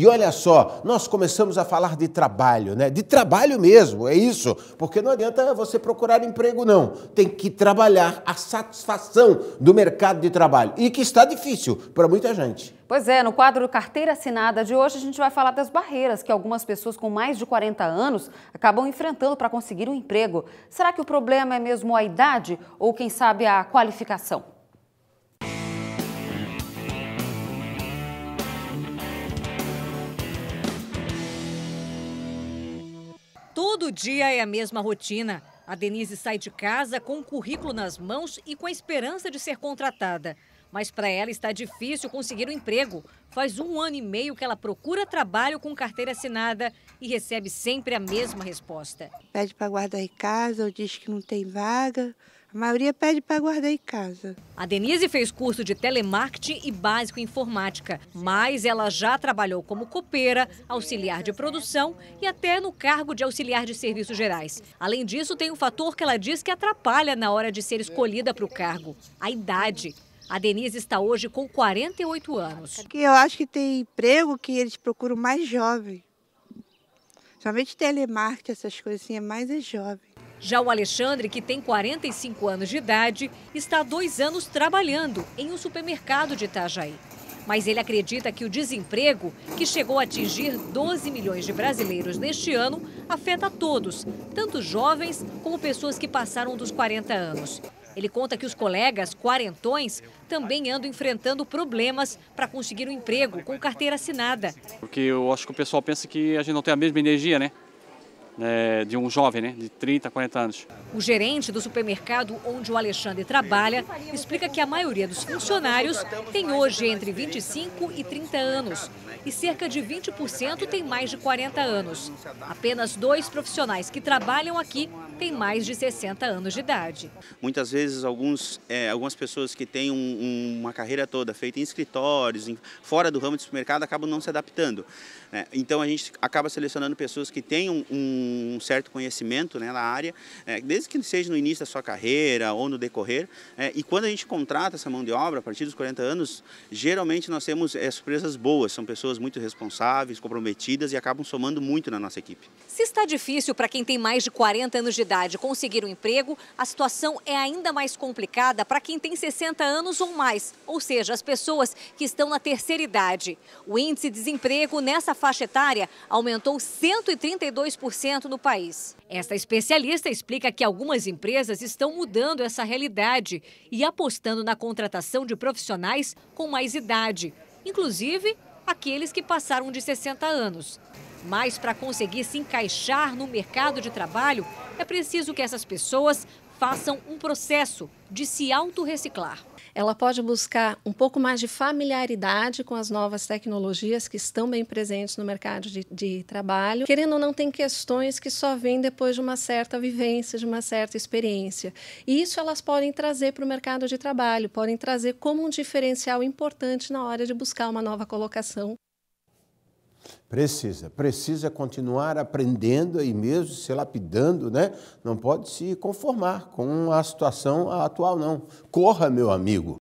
E olha só, nós começamos a falar de trabalho, né? De trabalho mesmo, é isso. Porque não adianta você procurar emprego, não. Tem que trabalhar a satisfação do mercado de trabalho. E que está difícil para muita gente. Pois é, no quadro Carteira Assinada de hoje a gente vai falar das barreiras que algumas pessoas com mais de 40 anos acabam enfrentando para conseguir um emprego. Será que o problema é mesmo a idade ou, quem sabe, a qualificação? Todo dia é a mesma rotina. A Denise sai de casa com o currículo nas mãos e com a esperança de ser contratada. Mas para ela está difícil conseguir um emprego. Faz um ano e meio que ela procura trabalho com carteira assinada e recebe sempre a mesma resposta. Pede para guardar em casa, ou diz que não tem vaga, a maioria pede para guardar em casa. A Denise fez curso de telemarketing e básico informática, mas ela já trabalhou como copeira, auxiliar de produção e até no cargo de auxiliar de serviços gerais. Além disso, tem um fator que ela diz que atrapalha na hora de ser escolhida para o cargo: a idade. A Denise está hoje com 48 anos. eu acho que tem emprego que eles procuram mais jovem. Somente telemarketing, essas coisinhas, assim, é mais é jovem. Já o Alexandre, que tem 45 anos de idade, está há dois anos trabalhando em um supermercado de Itajaí. Mas ele acredita que o desemprego, que chegou a atingir 12 milhões de brasileiros neste ano, afeta todos, tanto jovens como pessoas que passaram dos 40 anos. Ele conta que os colegas quarentões também andam enfrentando problemas para conseguir um emprego com carteira assinada. Porque eu acho que o pessoal pensa que a gente não tem a mesma energia, né? é, de um jovem né, de 30, 40 anos. O gerente do supermercado onde o Alexandre trabalha explica que a maioria dos funcionários tem hoje entre 25 e 30 anos e cerca de 20% tem mais de 40 anos. Apenas dois profissionais que trabalham aqui têm mais de 60 anos de idade. Muitas vezes alguns, é, algumas pessoas que têm um, uma carreira toda feita em escritórios, em, fora do ramo de supermercado, acabam não se adaptando. Né? Então a gente acaba selecionando pessoas que têm um, um um certo conhecimento né, na área, é, desde que seja no início da sua carreira ou no decorrer. É, e quando a gente contrata essa mão de obra, a partir dos 40 anos, geralmente nós temos é, surpresas boas, são pessoas muito responsáveis, comprometidas e acabam somando muito na nossa equipe. Se está difícil para quem tem mais de 40 anos de idade conseguir um emprego, a situação é ainda mais complicada para quem tem 60 anos ou mais, ou seja, as pessoas que estão na terceira idade. O índice de desemprego nessa faixa etária aumentou 132% crescimento no país. Esta especialista explica que algumas empresas estão mudando essa realidade e apostando na contratação de profissionais com mais idade, inclusive aqueles que passaram de 60 anos. Mas para conseguir se encaixar no mercado de trabalho, é preciso que essas pessoas façam um processo de se autorreciclar ela pode buscar um pouco mais de familiaridade com as novas tecnologias que estão bem presentes no mercado de, de trabalho. Querendo ou não, tem questões que só vêm depois de uma certa vivência, de uma certa experiência. E isso elas podem trazer para o mercado de trabalho, podem trazer como um diferencial importante na hora de buscar uma nova colocação Precisa, precisa continuar aprendendo e mesmo se lapidando, né? Não pode se conformar com a situação atual, não. Corra, meu amigo,